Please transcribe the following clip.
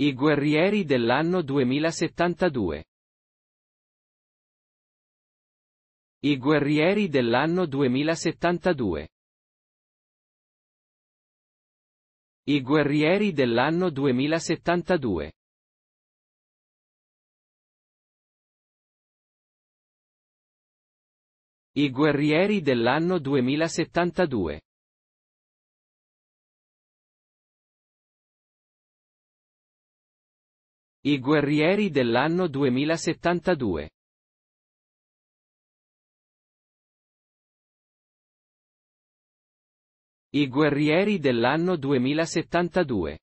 I guerrieri dell'anno 2072. I guerrieri dell'anno 2072. I guerrieri dell'anno 2072. I guerrieri dell'anno 2072. I guerrieri dell'anno 2072. I guerrieri dell'anno 2072.